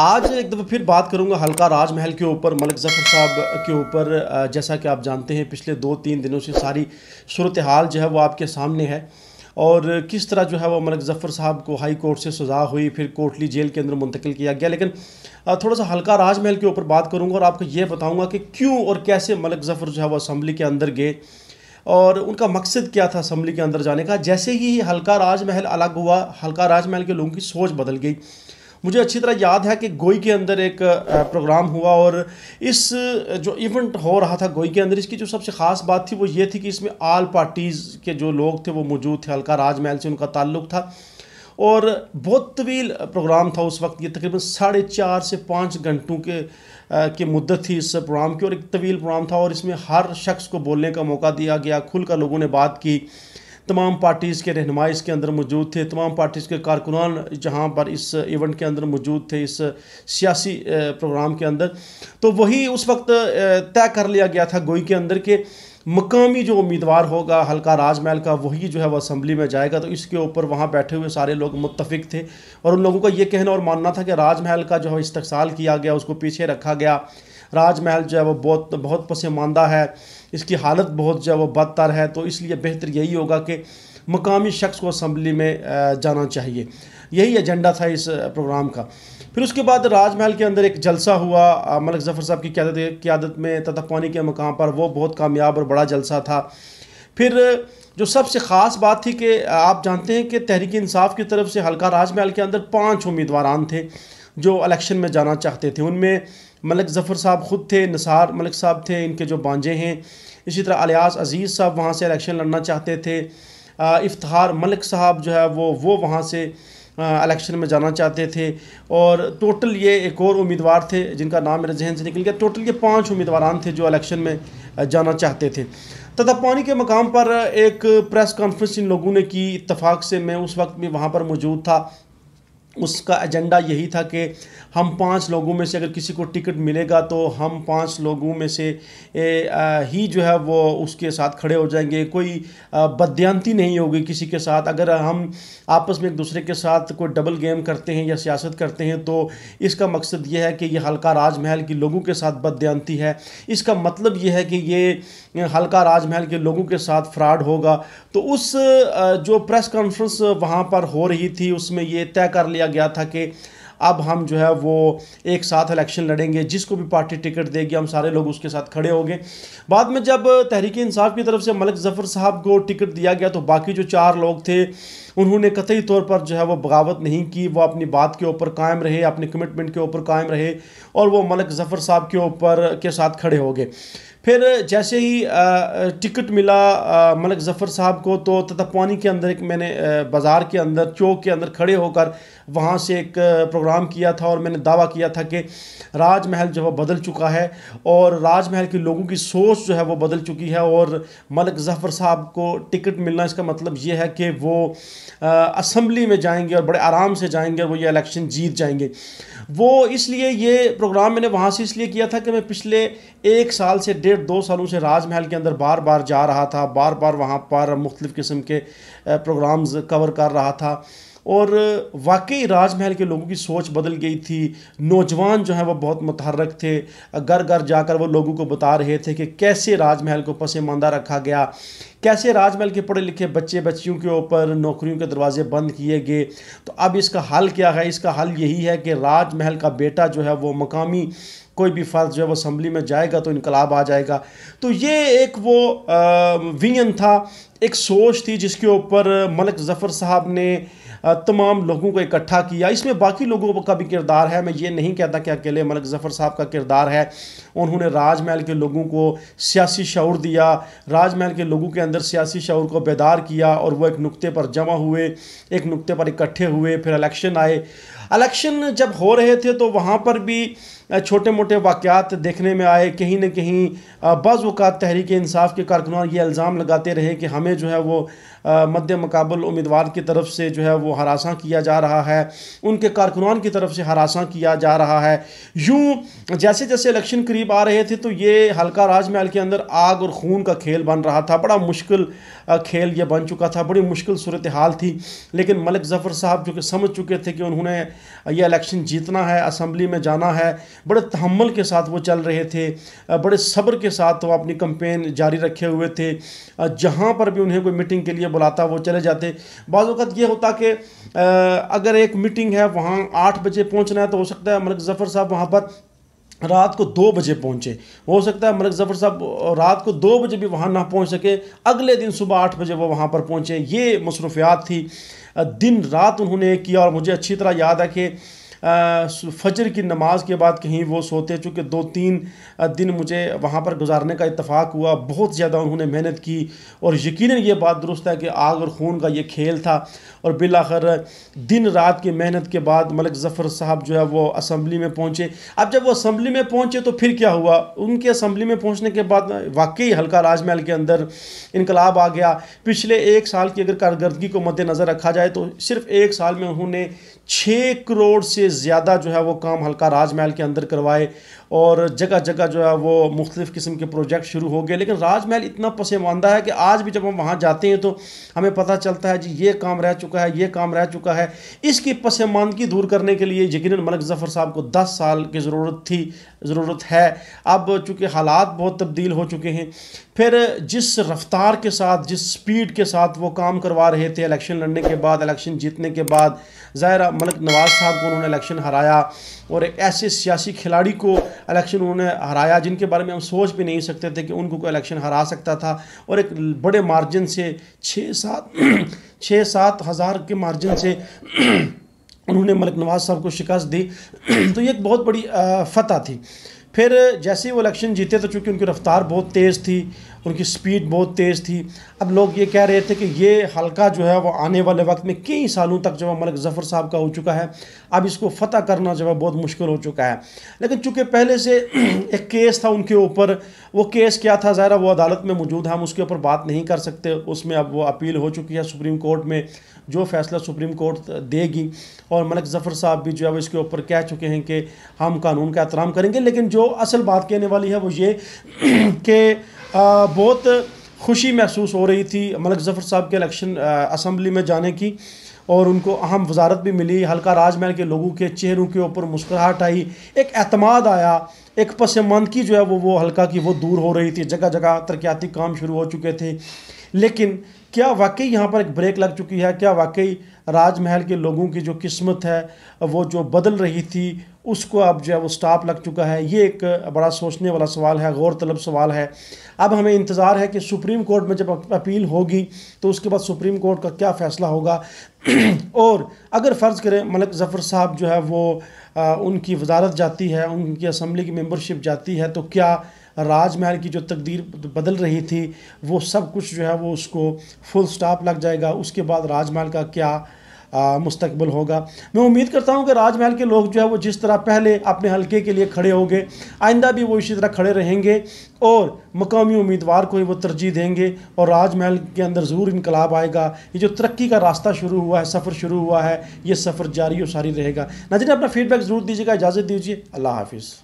आज एक दफ़ा फिर बात करूंगा हल्का राजमहल के ऊपर मलिक ज़फ़र साहब के ऊपर जैसा कि आप जानते हैं पिछले दो तीन दिनों से सारी सूरत हाल जो है वो आपके सामने है और किस तरह जो है वो मलिक ज़फ़र साहब को हाई कोर्ट से सज़ा हुई फिर कोटली जेल के अंदर मुंतकिल किया गया लेकिन थोड़ा सा हल्का राजमहल के ऊपर बात करूँगा और आपको ये बताऊँगा कि क्यों और कैसे मलिक ज़फ़र जो है वो असम्बली के अंदर गए और उनका मकसद क्या था असम्बली के अंदर जाने का जैसे ही हल्का राजमहल अलग हुआ हल्का राजमहल के लोगों की सोच बदल गई मुझे अच्छी तरह याद है कि गोई के अंदर एक प्रोग्राम हुआ और इस जो इवेंट हो रहा था गोई के अंदर इसकी जो सबसे ख़ास बात थी वो ये थी कि इसमें आल पार्टीज़ के जो लोग थे वो मौजूद थे हल्का राजमहल से उनका ताल्लुक था और बहुत तवील प्रोग्राम था उस वक्त ये तकरीबन साढ़े चार से पाँच घंटों के की मुद्दत थी इस प्रोग्राम की और एक तवील प्रोग्राम था और इसमें हर शख्स को बोलने का मौका दिया गया खुलकर लोगों ने बात की तमाम पार्टीज़ के रहनमा इसके अंदर मौजूद थे तमाम पार्टीज़ के कारकुनान जहाँ पर इस इवेंट के अंदर मौजूद थे इस सियासी प्रोग्राम के अंदर तो वही उस वक्त तय कर लिया गया था गोई के अंदर के मकामी जो उम्मीदवार होगा हल्का राजमहल का वही जो है वह असम्बली में जाएगा तो इसके ऊपर वहाँ बैठे हुए सारे लोग मुतफिक थे और उन लोगों का ये कहना और मानना था कि राजमहल का जो है इस्तकसाल किया गया उसको पीछे रखा गया राजमहल जो है वो बहुत बहुत पसमानदा है इसकी हालत बहुत जो है वो बदतर है तो इसलिए बेहतर यही होगा कि मकामी शख्स को असम्बली में जाना चाहिए यही एजेंडा था इस प्रोग्राम का फिर उसके बाद राजमहल के अंदर एक जलसा हुआ मलक ज़फ़र साहब की क्यादत क्यादत में ततपानी के मकाम पर वो बहुत कामयाब और बड़ा जलसा था फिर जो सबसे ख़ास बात थी कि आप जानते हैं कि तहरीक इंसाफ की तरफ से हल्का राजमहल के अंदर पाँच उम्मीदवार थे जो इलेक्शन में जाना चाहते थे उनमें मलिक ज़फ़र साहब ख़ुद थे निसार मलिक साहब थे इनके जो बांझे हैं इसी तरह अलियास अज़ीज़ साहब वहाँ से इलेक्शन लड़ना चाहते थे इफ्तार मलिक साहब जो है वो वो वहाँ से इलेक्शन में जाना चाहते थे और टोटल ये एक और उम्मीदवार थे जिनका नाम मेरे जहन से निकल गया टोटल ये पांच उम्मीदवार थे जो इलेक्शन में जाना चाहते थे पानी के मकाम पर एक प्रेस कॉन्फ्रेंस इन लोगों ने की इतफाक़ से मैं उस वक्त भी वहाँ पर मौजूद था उसका एजेंडा यही था कि हम पांच लोगों में से अगर किसी को टिकट मिलेगा तो हम पांच लोगों में से ए, आ, ही जो है वो उसके साथ खड़े हो जाएंगे कोई बदयांती नहीं होगी किसी के साथ अगर हम आपस में एक दूसरे के साथ कोई डबल गेम करते हैं या सियासत करते हैं तो इसका मकसद यह है कि ये हल्का राजमहल के लोगों के साथ बदयांती है इसका मतलब यह है कि ये हल्का राजमहल के लोगों के साथ फ्रॉड होगा तो उस जो प्रेस कॉन्फ्रेंस वहाँ पर हो रही थी उसमें ये तय कर लिया गया था कि अब हम जो है वो एक साथ इलेक्शन लड़ेंगे जिसको भी पार्टी टिकट देगी हम सारे लोग उसके साथ खड़े होंगे बाद में जब तहरीक इंसाफ की तरफ से मलिक जफ़र साहब को टिकट दिया गया तो बाकी जो चार लोग थे उन्होंने कतई तौर पर जो है वो बगावत नहीं की वो अपनी बात के ऊपर कायम रहे अपने कमिटमेंट के ऊपर कायम रहे और वो मलिक जफ़र साहब के ऊपर के साथ खड़े हो गए फिर जैसे ही टिकट मिला मलक ज़फ़र साहब को तो ततापानी के अंदर एक मैंने बाज़ार के अंदर चौक के अंदर खड़े होकर वहाँ से एक प्रोग्राम किया था और मैंने दावा किया था कि राजमहल जो है बदल चुका है और राजमहल के लोगों की सोच जो है वो बदल चुकी है और मलक ज़फ़र साहब को टिकट मिलना इसका मतलब ये है कि वो असम्बली में जाएंगे और बड़े आराम से जाएंगे और वो ये इलेक्शन जीत जाएंगे वो इसलिए ये प्रोग्राम मैंने वहाँ से इसलिए किया था कि मैं पिछले एक साल से डेढ़ डेढ़ दो सालों से राजमहल के अंदर बार बार जा रहा था बार बार वहाँ पर मुख्तलिफ़ किस्म के प्रोग्राम्स कवर कर रहा था और वाकई राजमहल के लोगों की सोच बदल गई थी नौजवान जो है वो बहुत मतहरक थे घर घर जाकर वो लोगों को बता रहे थे कि कैसे राजमहल को पसमानदा रखा गया कैसे राजमहल के पढ़े लिखे बच्चे बच्चियों के ऊपर नौकरियों के दरवाजे बंद किए गए तो अब इसका हल क्या है इसका हल यही है कि राजमहल का बेटा जो है वो मकामी कोई भी फर्ज जो है वो असम्बली में जाएगा तो इनकलाब आ जाएगा तो ये एक वो विंगन था एक सोच थी जिसके ऊपर मलिक जफ़र साहब ने तमाम लोगों को इकट्ठा किया इसमें बाकी लोगों का भी किरदार है मैं ये नहीं कहता कि अकेले मलिक ज़फ़र साहब का किरदार है उन्होंने राजमहल के लोगों को सियासी शौर दिया राजमहल के लोगों के अंदर सियासी शौर को बेदार किया और वह एक नुकते पर जमा हुए एक नुकते पर इकट्ठे हुए फिर इलेक्शन आए इलेक्शन जब हो रहे थे तो वहाँ पर भी छोटे मोटे वाक़ात देखने में आए कहीं ना कहीं बाज़ात तहरीक इंसाफ के कारकुनान ये इल्ज़ाम लगाते रहे कि हमें जो है वो मद मकबल उम्मीदवार की तरफ से जो है वो हरासा किया जा रहा है उनके कारकुनान की तरफ से हरासा किया जा रहा है यूँ जैसे जैसे इलेक्शन करीब आ रहे थे तो ये हल्का राजमहल के अंदर आग और खून का खेल बन रहा था बड़ा मुश्किल खेल ये बन चुका था बड़ी मुश्किल सूरत हाल थी लेकिन मलिक ज़फ़र साहब जो कि समझ चुके थे कि उन्होंने ये इलेक्शन जीतना है असम्बली में जाना है बड़े तहमल के साथ वो चल रहे थे बड़े सब्र के साथ वो अपनी कंपेन जारी रखे हुए थे जहाँ पर भी उन्हें कोई मीटिंग के लिए बुलाता वो चले जाते बाज़त ये होता कि अगर एक मीटिंग है वहाँ आठ बजे पहुँचना है तो हो सकता है मलिक ज़फ़र साहब वहाँ पर रात को दो बजे पहुँचे हो सकता है मलिक ज़फ़र साहब रात को दो बजे भी वहाँ ना पहुँच सके अगले दिन सुबह आठ बजे वो वहाँ पर पहुँचे ये मसरूफियात थी दिन रात उन्होंने किया और मुझे अच्छी तरह याद है कि फजर की नमाज़ के बाद कहीं वो सोते चूँकि दो तीन दिन मुझे वहाँ पर गुजारने का इतफ़ाक़ हुआ बहुत ज़्यादा उन्होंने मेहनत की और यकीन ये बात दुरुस्त है कि आग और खून का ये खेल था और बिलाखर दिन रात की मेहनत के बाद मलिक ज़फ़र साहब जो है वो असम्बली में पहुँचे अब जब वो असम्बली में पहुँचे तो फिर क्या हुआ उनके असम्बली में पहुँचने के बाद वाकई हल्का राजमहल के अंदर इनकलाब आ गया पिछले एक साल की अगर कारदगी को मद्देनज़र रखा जाए तो सिर्फ एक साल में उन्होंने छः करोड़ से ज़्यादा जो है वो काम हल्का राजमहल के अंदर करवाए और जगह जगह जो है वो मुख्तफ़ किस्म के प्रोजेक्ट शुरू हो गए लेकिन राजमहल इतना पसमानदा है कि आज भी जब हम वहाँ जाते हैं तो हमें पता चलता है जी ये काम रह चुका है ये काम रह चुका है इसकी पसमानदगी दूर करने के लिए यकीन मलिक जफ़र साहब को दस साल की ज़रूरत थी ज़रूरत है अब चूँकि हालात बहुत तब्दील हो चुके हैं फिर जिस रफ्तार के साथ जिस स्पीड के साथ वो काम करवा रहे थे इलेक्शन लड़ने के बाद इलेक्शन जीतने के बाद ज़ाहिर मलिक नवाज़ साहब को उन्होंने इलेक्शन हराया और एक ऐसे सियासी खिलाड़ी को इलेक्शन उन्होंने हराया जिनके बारे में हम सोच भी नहीं सकते थे कि उनको कोई इलेक्शन हरा सकता था और एक बड़े मार्जिन से छः सात छः सात हज़ार के मार्जिन से उन्होंने मलिक नवाज साहब को शिकस्त दी तो ये एक बहुत बड़ी फ़तह थी फिर जैसे ही वो इलेक्शन जीते तो चूँकि उनकी रफ़्तार बहुत तेज़ थी उनकी स्पीड बहुत तेज़ थी अब लोग ये कह रहे थे कि ये हल्का जो है वो आने वाले वक्त में कई सालों तक जो है मलिक ज़फ़र साहब का हो चुका है अब इसको फ़तह करना जो है बहुत मुश्किल हो चुका है लेकिन चूँकि पहले से एक केस था उनके ऊपर वो केस क्या था ज़ाहिर वो अदालत में मौजूद है हम उसके ऊपर बात नहीं कर सकते उसमें अब वो अपील हो चुकी है सुप्रीम कोर्ट में जो फैसला सुप्रीम कोर्ट देगी और मलिक जफ़र साहब भी जो है वो इसके ऊपर कह चुके हैं कि हम कानून का एहतराम करेंगे लेकिन जो असल बात कहने वाली है वो ये कि बहुत खुशी महसूस हो रही थी मलक जफ़र साहब के इलेक्शन असम्बली में जाने की और उनको अहम वजारत भी मिली हल्का राजमहल के लोगों के चेहरों के ऊपर मुस्कुराहट आई एक अतमाद आया एक की जो है वो वो हल्का की वो दूर हो रही थी जगह जगह तरक्याती काम शुरू हो चुके थे लेकिन क्या वाकई यहाँ पर एक ब्रेक लग चुकी है क्या वाकई राजमहल के लोगों की जो किस्मत है वो जो बदल रही थी उसको अब जो है वो स्टाप लग चुका है ये एक बड़ा सोचने वाला सवाल है गौर तलब सवाल है अब हमें इंतज़ार है कि सुप्रीम कोर्ट में जब अपील होगी तो उसके बाद सुप्रीम कोर्ट का क्या फ़ैसला होगा और अगर फ़र्ज़ करें मलिक ज़फ़र साहब जो है वो आ, उनकी वजारत जाती है उनकी असम्बली की मेम्बरशिप जाती है तो क्या राजमहल की जो तकदीर बदल रही थी वो सब कुछ जो है वो उसको फुल स्टॉप लग जाएगा उसके बाद राजमहल का क्या मुस्तकबल होगा मैं उम्मीद करता हूँ कि राजमहल के लोग जो है वो जिस तरह पहले अपने हलके के लिए खड़े हो गए आइंदा भी वो इसी तरह खड़े रहेंगे और मकामी उम्मीदवार को ही वो तरजीह देंगे और राजमहल के अंदर ज़रूर इनकलाब आएगा ये जो तरक्की का रास्ता शुरू हुआ है सफ़र शुरू हुआ है ये सफ़र जारी और सारी रहेगा नाजन अपना फीडबैक ज़रूर दीजिएगा इजाज़त दीजिए अल्लाह हाफिज़